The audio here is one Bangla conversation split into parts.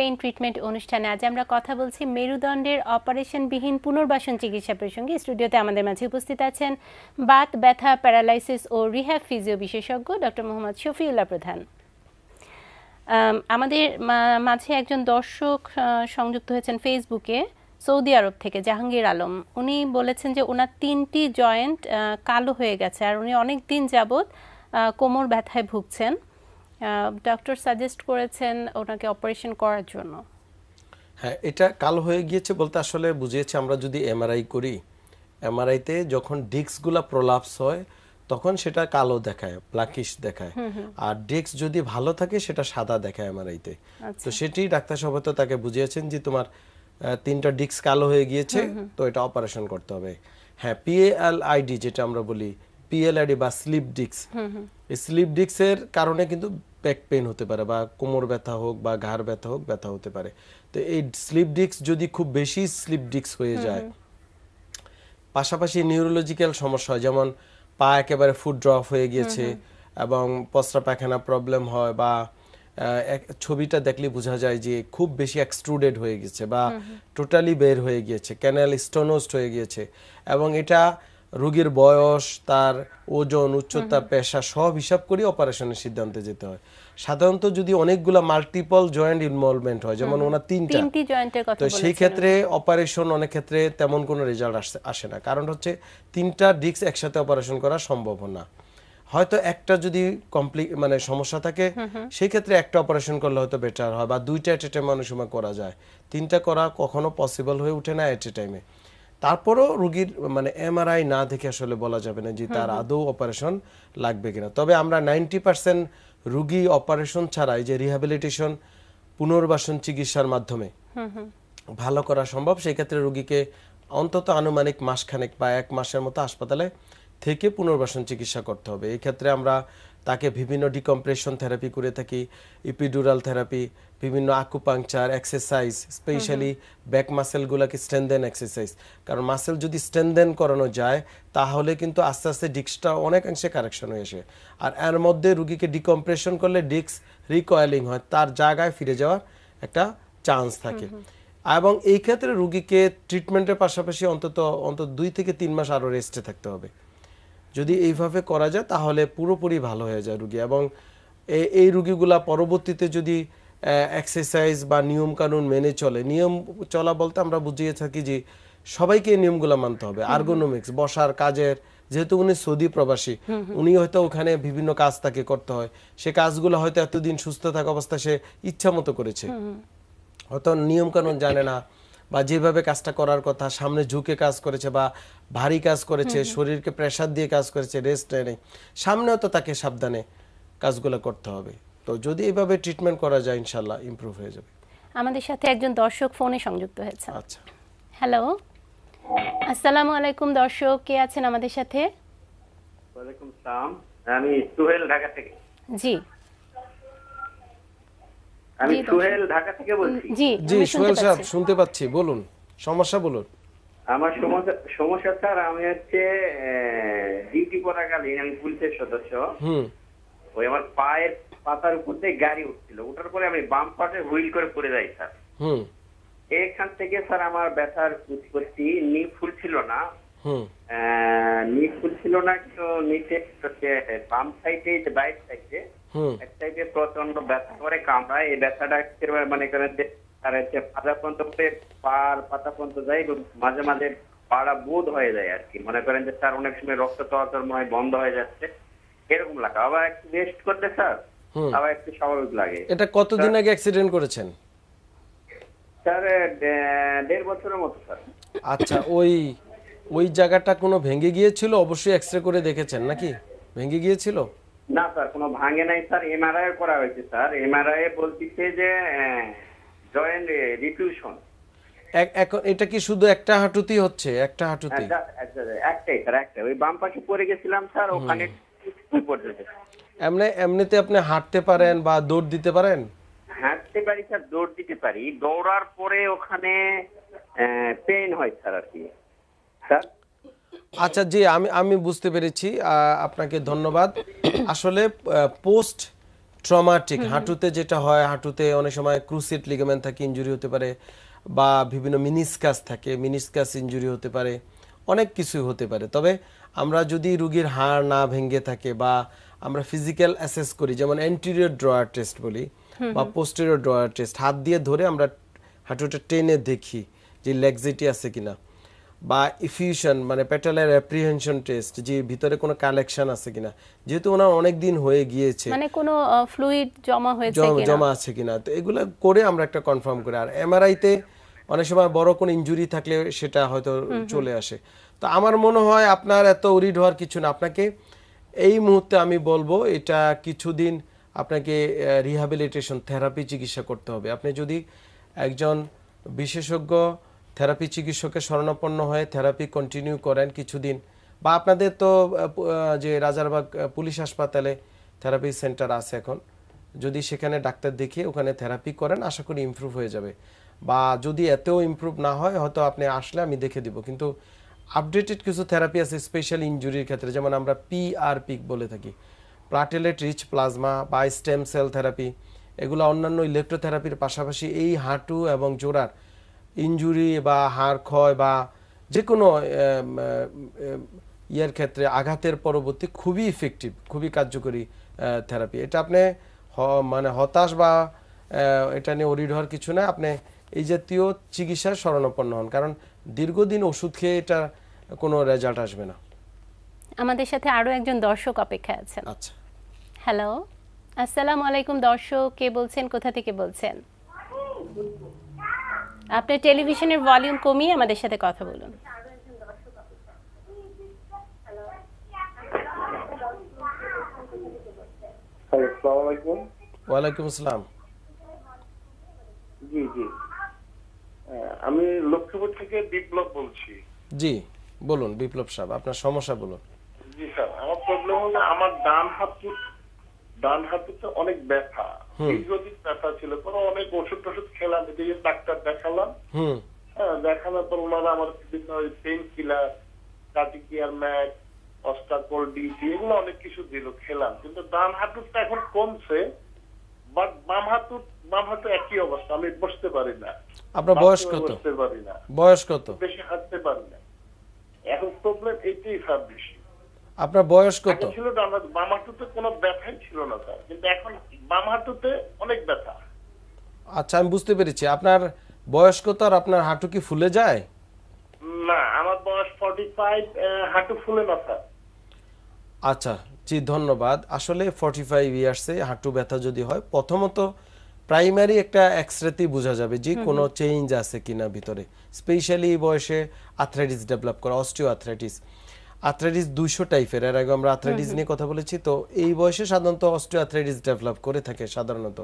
পেইন ট্রিটমেন্ট অনুষ্ঠানে আজ আমরা কথা বলছি মেরুদণ্ডের অপারেশনবিহীন পুনর্বাসন চিকিৎসা প্রসঙ্গে স্টুডিওতে আমাদের মাঝে উপস্থিত আছেন বাত ব্যথা প্যারালাইসিস ও রিহ্যাব ফিজিও বিশেষজ্ঞ ডক্টর মোহাম্মদ শফিউল্লাহ প্রধান আমাদের মাঝে একজন দর্শক সংযুক্ত হয়েছেন ফেসবুকে সৌদি আরব থেকে জাহাঙ্গীর আলম উনি বলেছেন যে ওনার তিনটি জয়েন্ট কালো হয়ে গেছে আর উনি অনেক দিন যাবৎ কোমর ব্যথায় ভুগছেন ডক্টর সাজেস্ট করেছেন ওনাকে অপারেশন করার জন্য হ্যাঁ এটা কাল হয়ে গিয়েছে বলতে আসলে বুঝিয়েছে আমরা যদি এমআরআই করি এমআরআইতে যখন ডিস্কগুলো প্রলাপস হয় তখন সেটা কালো দেখায় ব্ল্যাকিশ দেখায় আর ডিস্ক যদি ভালো থাকে সেটা সাদা দেখায় এমআরআইতে তো আচ্ছা। সেটি ডাক্তার সাহেব তো তাকে বুঝিয়েছেন যে তোমার তিনটা ডিস্ক কালো হয়ে গিয়েছে তো এটা অপারেশন করতে হবে হ্যাঁ পিএলআইডি যেটা আমরা বলি পিএলআইডি বা স্লিপ ডিস্ক স্লিপ ডিস্কের কারণে কিন্তু ব্যাক পেন হতে পারে বা কোমর ব্যথা হোক বা ঘাড় ব্যথা হোক ব্যথা হতে পারে তো এই স্লিপ ডিস্ক যদি খুব বেশি স্লিপ ডিস্ক হয়ে যায় পাশাপাশি নিউরোলজিক্যাল সমস্যা হয় যেমন পা একেবারে ফুড ড্রপ হয়ে গিয়েছে এবং পসরা পায়খানা প্রবলেম হয় বা ছবিটা দেখলে বোঝা যায় যে খুব বেশি এক্সট্রুডেড হয়ে গেছে বা টোটালি বের হয়ে গিয়েছে ক্যানাল স্টোনোস্ট হয়ে গিয়েছে এবং এটা রোগীর বয়স তার ওজন উচ্চতা পেশা সব হিসাব করে অপারেশনের সিদ্ধান্তে যেতে হয় সাধারণত যদি অনেকগুলো মাল্টিপল জয়েন্ট ইনভলভমেন্ট হয় যেমন ওনার তিনটা তো সেই ক্ষেত্রে অপারেশন অনেক ক্ষেত্রে তেমন কোনো রেজাল্ট আসে আসে না কারণ হচ্ছে তিনটা ডিস্ক একসাথে অপারেশন করা সম্ভব না হয়তো একটা যদি কমপ্লি মানে সমস্যা থাকে সেই ক্ষেত্রে একটা অপারেশন করলে হয়তো বেটার হয় বা দুইটা এট এ টাইম অনেক সময় করা যায় তিনটা করা কখনো পসিবল হয়ে ওঠে না এট এ টাইমে তারপরও রুগীর মানে এমআরআই না দেখে আসলে বলা যাবে না যে তার আদৌ অপারেশন লাগবে কিনা তবে আমরা নাইনটি পারসেন্ট রুগী অপারেশন ছাড়াই যে রিহ্যাবিলিটেশন পুনর্বাসন চিকিৎসার মাধ্যমে ভালো করা সম্ভব সেই ক্ষেত্রে রুগীকে অন্তত আনুমানিক মাসখানেক বা এক মাসের মতো হাসপাতালে থেকে পুনর্বাসন চিকিৎসা করতে হবে এই ক্ষেত্রে আমরা তাকে বিভিন্ন ডিকম্প্রেশন থেরাপি করে থাকি ইপিডুরাল থেরাপি বিভিন্ন আকুপাংচার এক্সারসাইজ স্পেশালি ব্যাক মাসেলগুলোকে স্ট্রেনদেন এক্সারসাইজ কারণ মাসেল যদি স্ট্রেনদেন করানো যায় তাহলে কিন্তু আস্তে আস্তে ডিস্কটা অনেকাংশে কারেকশন হয়ে আসে আর এর মধ্যে রুগীকে ডিকম্প্রেশন করলে ডিক্স রিকয়েলিং হয় তার জায়গায় ফিরে যাওয়ার একটা চান্স থাকে এবং এই ক্ষেত্রে রুগীকে ট্রিটমেন্টের পাশাপাশি অন্তত অন্তত দুই থেকে তিন মাস আরও রেস্টে থাকতে হবে যদি এইভাবে করা যায় তাহলে পুরোপুরি ভালো হয়ে যায় রুগী এবং এই রুগীগুলা পরবর্তীতে যদি এক্সারসাইজ বা নিয়মকানুন মেনে চলে নিয়ম চলা বলতে আমরা বুঝিয়ে থাকি যে সবাইকে এই নিয়মগুলো মানতে হবে আর্গোনমিক্স বসার কাজের যেহেতু উনি সৌদি প্রবাসী উনি হয়তো ওখানে বিভিন্ন কাজ তাকে করতে হয় সে কাজগুলো হয়তো এতদিন সুস্থ থাকা অবস্থা সে ইচ্ছা মতো করেছে হয়তো নিয়মকানুন জানে না বা যেভাবে কাজটা করার কথা সামনে ঝুঁকে কাজ করেছে বা ভারী কাজ করেছে শরীরকে প্রেশার দিয়ে কাজ করেছে রেস্ট নেই সামনেও তো তাকে সাবধানে কাজগুলো করতে হবে তো যদি এভাবে ট্রিটমেন্ট করা যায় ইনশাল্লাহ ইমপ্রুভ হয়ে যাবে আমাদের সাথে একজন দর্শক ফোনে সংযুক্ত হয়েছে আচ্ছা হ্যালো আসসালামু আলাইকুম দর্শক কে আছেন আমাদের সাথে ওয়ালাইকুম সালাম আমি সুহেল ঢাকা থেকে জি আমি সোহেল ঢাকা থেকে বলছি জি সোহেল সাহেব শুনতে পাচ্ছি বলুন সমস্যা বলুন আমার সমস্যা স্যার আমি হচ্ছে ডিউটি করাকালীন আমি পুলিশের সদস্য ওই আমার পায়ের পাতার উপর দিয়ে গাড়ি উঠছিল ওঠার পরে আমি বাম পাশে হুইল করে পড়ে যাই স্যার এখান থেকে স্যার আমার ব্যথার উৎপত্তি নি ফুলছিল না নি ফুলছিল না কিন্তু নিচে হচ্ছে বাম সাইডে বাইক সাইডে এক প্রচন্ড ব্যথা করে কামড়ায় এই ব্যথাটা মানে পাতা পর্যন্ত পাতা পর্যন্ত মাঝে মাঝে পাড়া বোধ হয়ে যায় আর কি মনে করেন যে স্যার অনেক সময় রক্ত চলাচল মনে বন্ধ হয়ে যাচ্ছে এরকম লাগে আবার একটু রেস্ট করতে স্যার আবার একটু স্বাভাবিক লাগে এটা কতদিন আগে অ্যাক্সিডেন্ট করেছেন স্যার দেড় বছরের মতো স্যার আচ্ছা ওই ওই জায়গাটা কোনো ভেঙে গিয়েছিল অবশ্যই এক্সরে করে দেখেছেন নাকি ভেঙে গিয়েছিল না স্যার কোনো ভাঙে নাই স্যার এমআরআই করা হয়েছে স্যার এমআরআই বলতেছে যে জয়েন্ট রিফিউশন এখন এটা কি শুধু একটা হাঁটুতেই হচ্ছে একটা হাঁটুতেই একটাই স্যার একটা ওই বাম পাশে পড়ে গেছিলাম স্যার ওখানে এমনি এমনিতে আপনি হাঁটতে পারেন বা দৌড় দিতে পারেন হাঁটতে পারি স্যার দৌড় দিতে পারি দৌড়ার পরে ওখানে পেইন হয় স্যার আর কি স্যার আচ্ছা জি আমি আমি বুঝতে পেরেছি আপনাকে ধন্যবাদ আসলে পোস্ট ট্রমাটিক হাঁটুতে যেটা হয় হাঁটুতে অনেক সময় ক্রুসিট লিগামেন্ট থাকে ইঞ্জুরি হতে পারে বা বিভিন্ন মিনিসকাস থাকে মিনিসকাস ইঞ্জুরি হতে পারে অনেক কিছু হতে পারে তবে আমরা যদি রুগীর হাড় না ভেঙে থাকে বা আমরা ফিজিক্যাল অ্যাসেস করি যেমন অ্যান্টিরিয়র ড্রয়ার টেস্ট বলি বা পোস্টেরিয়র ড্রয়ার টেস্ট হাত দিয়ে ধরে আমরা হাঁটুটা টেনে দেখি যে লেগজিটি আছে কিনা বা ইফিউশন মানে পেটালের অ্যাপ্রিহেনশন টেস্ট যে ভিতরে কোনো কালেকশন আছে কিনা যেহেতু ওনার অনেক দিন হয়ে গিয়েছে মানে কোনো ফ্লুইড জমা হয়েছে কিনা জমা আছে কিনা তো এগুলো করে আমরা একটা কনফার্ম করি আর এমআরআই তে অনেক সময় বড় কোনো ইনজুরি থাকলে সেটা হয়তো চলে আসে তো আমার মনে হয় আপনার এত উরিড হওয়ার কিছু না আপনাকে এই মুহূর্তে আমি বলবো এটা কিছুদিন আপনাকে রিহ্যাবিলিটেশন থেরাপি চিকিৎসা করতে হবে আপনি যদি একজন বিশেষজ্ঞ থেরাপি চিকিৎসকের শরণাপন্ন হয়ে থেরাপি কন্টিনিউ করেন কিছুদিন বা আপনাদের তো যে রাজারবাগ পুলিশ হাসপাতালে থেরাপি সেন্টার আছে এখন যদি সেখানে ডাক্তার দেখিয়ে ওখানে থেরাপি করেন আশা করি ইম্প্রুভ হয়ে যাবে বা যদি এতেও ইম্প্রুভ না হয় হয়তো আপনি আসলে আমি দেখে দিব কিন্তু আপডেটেড কিছু থেরাপি আছে স্পেশাল ইঞ্জুরির ক্ষেত্রে যেমন আমরা পিআরপি বলে থাকি প্লাটেলেট রিচ প্লাজমা বা স্টেম সেল থেরাপি এগুলো অন্যান্য ইলেকট্রোথেরাপির পাশাপাশি এই হাঁটু এবং জোড়ার ইঞ্জুরি বা হাড় ক্ষয় বা যে কোনো ইয়ের ক্ষেত্রে আঘাতের পরবর্তী খুবই ইফেক্টিভ খুবই কার্যকরী থেরাপি এটা আপনি মানে হতাশ বা এটা নিয়ে অরিড হওয়ার কিছু না আপনি এই জাতীয় চিকিৎসার স্মরণাপন্ন হন কারণ দীর্ঘদিন ওষুধ খেয়ে এটা কোনো রেজাল্ট আসবে না আমাদের সাথে আরও একজন দর্শক অপেক্ষা আছেন আচ্ছা হ্যালো আসসালামু আলাইকুম দর্শক কে বলছেন কোথা থেকে বলছেন আপনার টেলিভিশনের ভলিউম কমিয়ে আমাদের সাথে কথা বলুন ওয়ালাইকুম আসসালাম জি জি আমি লক্ষ্মীপুর থেকে বিপ্লব বলছি জি বলুন বিপ্লব সাহেব আপনার সমস্যা বলুন জি স্যার আমার প্রবলেম হলো আমার ডান হাত ডান হাতুতে অনেক ব্যথা দীর্ঘদিন ব্যথা ছিল পরে অনেক ওষুধ টষুধ খেলাম এদিকে ডাক্তার দেখালাম হ্যাঁ দেখানোর পর ওনারা আমার বিভিন্ন পেন কিলার কাটিকিয়ার ম্যাক অস্টাকল ডিটি এগুলো অনেক কিছু দিল খেলাম কিন্তু ডান হাঁটুরটা এখন কমছে বাট বাম হাঁটুর বাম হাঁটু একই অবস্থা আমি বসতে পারি না আপনার বয়স কত বসতে পারি না বয়স কত বেশি হাঁটতে পারি না এখন প্রবলেম এইটাই সব বেশি আপনার বয়স কত ছিল বাম হাঁটুতে কোনো ব্যথাই ছিল না স্যার কিন্তু এখন বাম হাঁটুতে অনেক ব্যথা আচ্ছা আমি বুঝতে পেরেছি আপনার বয়স কত আর আপনার হাঁটু কি ফুলে যায় না আমার বয়স 45 হাঁটু ফুলে না স্যার আচ্ছা জি ধন্যবাদ আসলে 45 ইয়ার্সে হাঁটু ব্যথা যদি হয় প্রথমত প্রাইমারি একটা এক্সরেতেই বোঝা যাবে যে কোনো চেঞ্জ আছে কিনা ভিতরে স্পেশালি বয়সে আর্থ্রাইটিস ডেভেলপ করা অস্টিও আর্থ্রাইটিস আর্থ্রাইটিস দুশো টাইপের এর আগে আমরা আর্থ্রাইটিস নিয়ে কথা বলেছি তো এই বয়সে সাধারণত অস্ট্রিও আর্থ্রাইটিস ডেভেলপ করে থাকে সাধারণত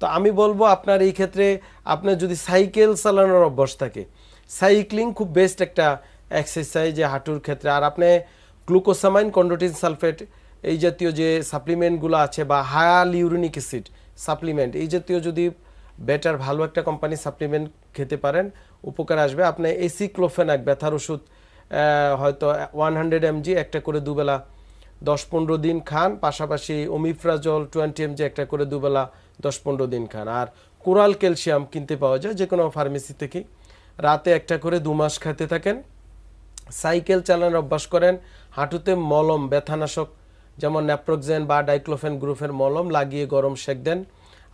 তো আমি বলবো আপনার এই ক্ষেত্রে আপনার যদি সাইকেল চালানোর অভ্যাস থাকে সাইক্লিং খুব বেস্ট একটা এক্সারসাইজ হাঁটুর ক্ষেত্রে আর আপনি গ্লুকোসামাইন কন্ডোটিন সালফেট এই জাতীয় যে সাপ্লিমেন্টগুলো আছে বা হায়াল ইউরিনিক অ্যাসিড সাপ্লিমেন্ট এই জাতীয় যদি বেটার ভালো একটা কোম্পানি সাপ্লিমেন্ট খেতে পারেন উপকার আসবে আপনি এসিক্লোফেনাক ব্যথার ওষুধ হয়তো ওয়ান হান্ড্রেড এমজি একটা করে দুবেলা দশ পনেরো দিন খান পাশাপাশি ওমিফ্রাজল টোয়েন্টি এমজি একটা করে দুবেলা দশ পনেরো দিন খান আর কোরাল ক্যালসিয়াম কিনতে পাওয়া যায় যে কোনো ফার্মেসি থেকে রাতে একটা করে দু মাস খেতে থাকেন সাইকেল চালানোর অভ্যাস করেন হাঁটুতে মলম ব্যথানাশক যেমন ন্যাপ্রোক্সেন বা ডাইক্লোফেন গ্রুপের মলম লাগিয়ে গরম সেক দেন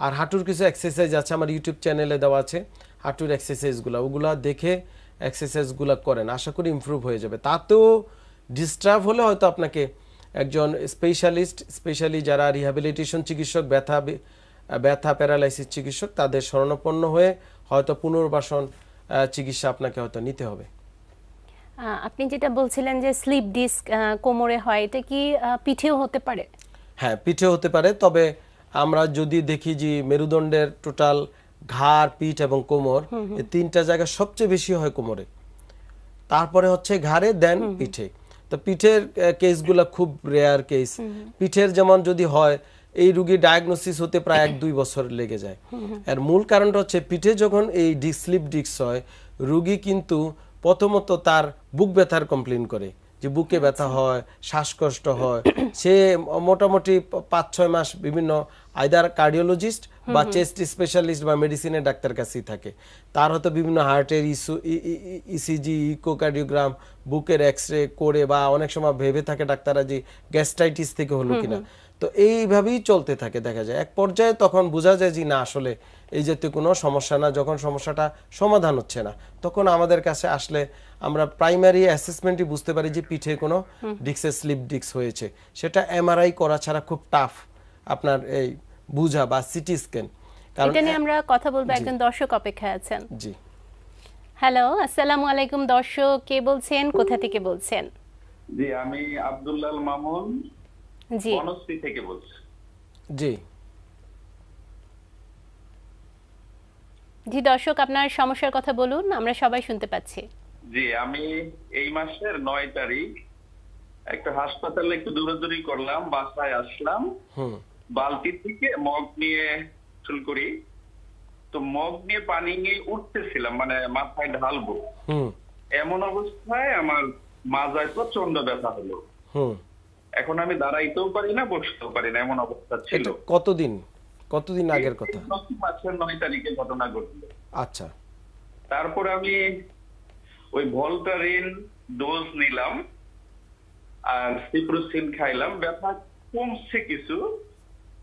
আর হাঁটুর কিছু এক্সারসাইজ আছে আমার ইউটিউব চ্যানেলে দেওয়া আছে হাঁটুর এক্সারসাইজগুলো ওগুলা দেখে এক্সারসাইজগুলো করেন আশা করি ইম্প্রুভ হয়ে যাবে তাতেও ডিস্টার্ব হলে হয়তো আপনাকে একজন স্পেশালিস্ট স্পেশালি যারা রিহ্যাবিলিটেশন চিকিৎসক ব্যথা ব্যথা প্যারালাইসিস চিকিৎসক তাদের শরণাপন্ন হয়ে হয়তো পুনর্বাসন চিকিৎসা আপনাকে হয়তো নিতে হবে আপনি যেটা বলছিলেন যে স্লিপ ডিস্ক কোমরে হয় এটা কি পিঠেও হতে পারে হ্যাঁ পিঠেও হতে পারে তবে আমরা যদি দেখি যে মেরুদণ্ডের টোটাল ঘাড় পিঠ এবং কোমর এই তিনটা জায়গা সবচেয়ে বেশি হয় কোমরে তারপরে হচ্ছে ঘাড়ে দেন পিঠে তো পিঠের কেসগুলো খুব রেয়ার কেস পিঠের যেমন যদি হয় এই রুগী ডায়াগনোসিস হতে প্রায় এক দুই বছর লেগে যায় এর মূল কারণটা হচ্ছে পিঠে যখন এই ডিসলিপ ডিক্স হয় রুগী কিন্তু প্রথমত তার বুক ব্যথার কমপ্লেন করে যে বুকে আচ্ছা। ব্যথা হয় শ্বাসকষ্ট হয় সে মোটামুটি পাঁচ ছয় মাস বিভিন্ন আইদার কার্ডিওলজিস্ট বা চেস্ট স্পেশালিস্ট বা মেডিসিনের ডাক্তার কাছেই থাকে তার হয়তো বিভিন্ন হার্টের ইস্যু ইসিজি ইকোকার্ডিওগ্রাম বুকের এক্স রে করে বা অনেক সময় ভেবে থাকে ডাক্তাররা যে গ্যাস্ট্রাইটিস থেকে হলো কিনা তো এইভাবেই চলতে থাকে দেখা যায় এক পর্যায়ে তখন বোঝা যায় যে না আসলে এই জাতীয় কোনো সমস্যা না যখন সমস্যাটা সমাধান হচ্ছে না তখন আমাদের কাছে আসলে আমরা প্রাইমারি অ্যাসেসমেন্টই বুঝতে পারি যে পিঠে কোনো ডিক্সের স্লিপ ডিক্স হয়েছে সেটা এমআরআই করা ছাড়া খুব টাফ আপনার এই বুঝা বা সিটি স্ক্যান এটা নিয়ে আমরা কথা বলবো একজন দর্শক অপেক্ষায় আছেন জি হ্যালো আসসালামু আলাইকুম দর্শক কে বলছেন কোথা থেকে বলছেন জি আমি আব্দুল্লাহ মামুন জি বনশ্রী থেকে বলছি জি জি দর্শক আপনার সমস্যার কথা বলুন আমরা সবাই শুনতে পাচ্ছি জি আমি এই মাসের নয় তারিখ একটা হাসপাতালে একটু দৌড়াদৌড়ি করলাম বাসায় আসলাম বালতি থেকে মগ নিয়ে চুল করি তো মগ নিয়ে পানি নিয়ে উঠতেছিলাম মানে মাথায় ঢালবো এমন অবস্থায় আমার মাজায় প্রচন্ড ব্যথা হলো এখন আমি দাঁড়াইতেও পারি না বসতেও পারি না এমন অবস্থা ছিল কতদিন কতদিন আগের কথা মাসের নয় তারিখে ঘটনা ঘটলো আচ্ছা তারপর আমি ওই ভলটারিন ডোজ নিলাম আর সিপ্রোসিন খাইলাম ব্যথা কমছে কিছু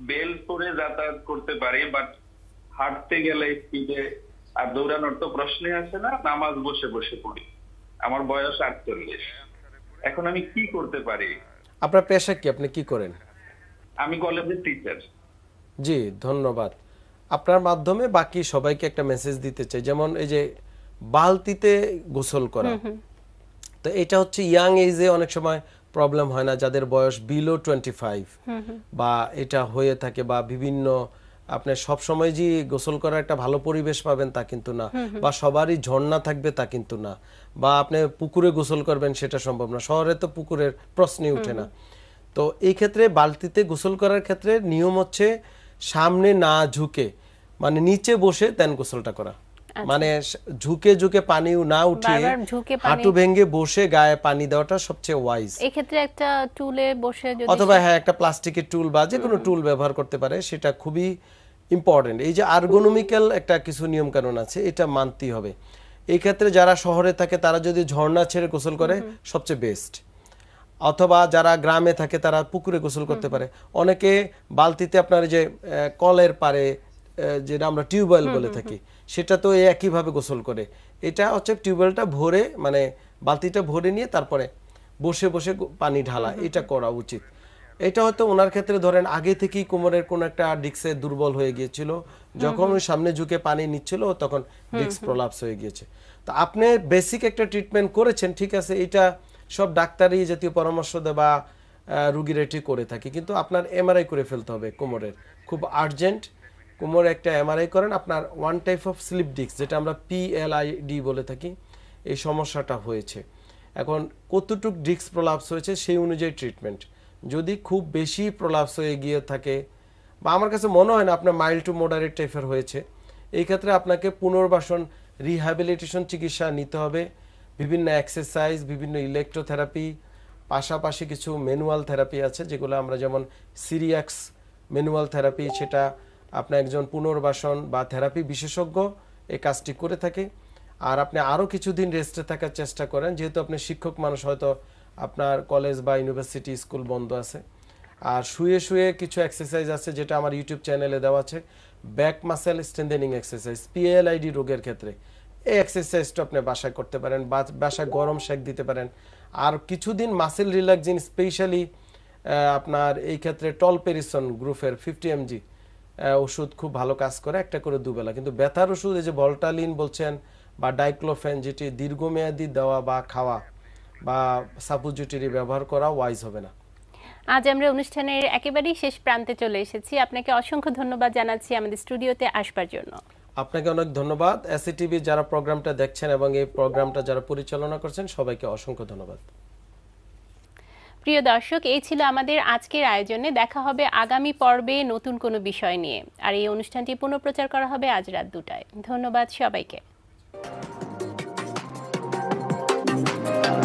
বেল করে যাতায়াত করতে পারি বাট হাঁটতে গেলে স্পিডে আর দৌড়ানোর তো প্রশ্নই আসে না নামাজ বসে বসে পড়ি আমার বয়স আটচল্লিশ এখন আমি কি করতে পারি আপনার পেশা কি আপনি কি করেন আমি কলেজের টিচার জি ধন্যবাদ আপনার মাধ্যমে বাকি সবাইকে একটা মেসেজ দিতে চাই যেমন এই যে বালতিতে গোসল করা তো এটা হচ্ছে ইয়াং এজে অনেক সময় প্রবলেম হয় না যাদের বয়স বিলো টোয়েন্টি ফাইভ বা এটা হয়ে থাকে বা বিভিন্ন আপনি সবসময় যে গোসল করার একটা ভালো পরিবেশ পাবেন তা কিন্তু না বা সবারই ঝর্ণা থাকবে তা কিন্তু না বা আপনি পুকুরে গোসল করবেন সেটা সম্ভব না শহরে তো পুকুরের প্রশ্নই উঠে না তো এই ক্ষেত্রে বালতিতে গোসল করার ক্ষেত্রে নিয়ম হচ্ছে সামনে না ঝুঁকে মানে নিচে বসে দেন গোসলটা করা আচ্ছা। মানে ঝুঁকে ঝুঁকে পানি না উঠিয়ে হাঁটু ভেঙে বসে গায়ে পানি দেওয়াটা সবচেয়ে ওয়াইজ এই ক্ষেত্রে একটা টুলে বসে যদি অথবা হ্যাঁ একটা প্লাস্টিকের টুল বা যে কোনো টুল ব্যবহার করতে পারে সেটা খুবই ইম্পর্টেন্ট এই যে আর্গোনমিক্যাল একটা কিছু নিয়ম কানুন আছে এটা মানতেই হবে এই ক্ষেত্রে যারা শহরে থাকে তারা যদি ঝর্ণা ছেড়ে গোসল করে সবচেয়ে বেস্ট অথবা যারা গ্রামে থাকে তারা পুকুরে গোসল করতে পারে অনেকে বালতিতে আপনার যে কলের পারে যেটা আমরা টিউবওয়েল বলে থাকি সেটা তো একইভাবে গোসল করে এটা হচ্ছে টিউবওয়েলটা ভরে মানে বালতিটা ভরে নিয়ে তারপরে বসে বসে পানি ঢালা এটা করা উচিত এটা হয়তো ওনার ক্ষেত্রে ধরেন আগে থেকেই কোমরের কোন একটা ডিক্সে দুর্বল হয়ে গিয়েছিল যখন সামনে ঝুঁকে পানি নিচ্ছিল তখন ডিক্স প্রলাপস হয়ে গিয়েছে তো আপনি বেসিক একটা ট্রিটমেন্ট করেছেন ঠিক আছে এটা সব ডাক্তারই জাতীয় পরামর্শ দেওয়া রুগীরা এটি করে থাকে কিন্তু আপনার এমআরআই করে ফেলতে হবে কোমরের খুব আর্জেন্ট কোমরে একটা এমআরআই করেন আপনার one type of slip disc যেটা আমরা পিএলআইডি বলে থাকি এই সমস্যাটা হয়েছে এখন কতটুক ডিস্ক প্রলাপস হয়েছে সেই অনুযায়ী ট্রিটমেন্ট যদি খুব বেশি প্রলাপস হয়ে গিয়ে থাকে বা আমার কাছে মনে হয় না আপনার মাইল্ড টু মোডারেট টাইপের হয়েছে এই ক্ষেত্রে আপনাকে পুনর্বাসন রিহ্যাবিলিটেশন চিকিৎসা নিতে হবে বিভিন্ন এক্সারসাইজ বিভিন্ন ইলেকট্রোথেরাপি পাশাপাশি কিছু ম্যানুয়াল থেরাপি আছে যেগুলো আমরা যেমন সিরিয়াক্স ম্যানুয়াল থেরাপি সেটা আপনার একজন পুনর্বাসন বা থেরাপি বিশেষজ্ঞ এই কাজটি করে থাকে আর আপনি আরও কিছুদিন রেস্টে থাকার চেষ্টা করেন যেহেতু আপনি শিক্ষক মানুষ হয়তো আপনার কলেজ বা ইউনিভার্সিটি স্কুল বন্ধ আছে আর শুয়ে শুয়ে কিছু এক্সারসাইজ আছে যেটা আমার ইউটিউব চ্যানেলে দেওয়া আছে back muscle strengthening exercise PLID রোগের ক্ষেত্রে এই এক্সারসাইজটা আপনি বাসায় করতে পারেন বা বাসায় গরম শেক দিতে পারেন আর কিছুদিন মাসেল রিল্যাক্সিং স্পেশালি আপনার এই ক্ষেত্রে টল পেরিসন গ্রুপের ফিফটি এমজি ওষুধ খুব ভালো কাজ করে একটা করে দুবেলা কিন্তু ব্যথার ওষুধ এই যে ভল্টালিন বলছেন বা ডাইক্লোফেন যেটি দীর্ঘমেয়াদী দেওয়া বা খাওয়া বা সাপোজিটরি ব্যবহার করা ওয়াইজ হবে না আজ আমরা অনুষ্ঠানের একেবারেই শেষ প্রান্তে চলে এসেছি আপনাকে অসংখ্য ধন্যবাদ জানাচ্ছি আমাদের স্টুডিওতে আসবার জন্য আপনাকে অনেক ধন্যবাদ এসিটিভি যারা প্রোগ্রামটা দেখছেন এবং এই প্রোগ্রামটা যারা পরিচালনা করছেন সবাইকে অসংখ্য ধন্যবাদ প্রিয় দর্শক এই ছিল আমাদের আজকের আয়োজনে দেখা হবে আগামী পর্বে নতুন কোনো বিষয় নিয়ে আর এই অনুষ্ঠানটি পুনঃপ্রচার করা হবে আজ রাত দুটায় ধন্যবাদ সবাইকে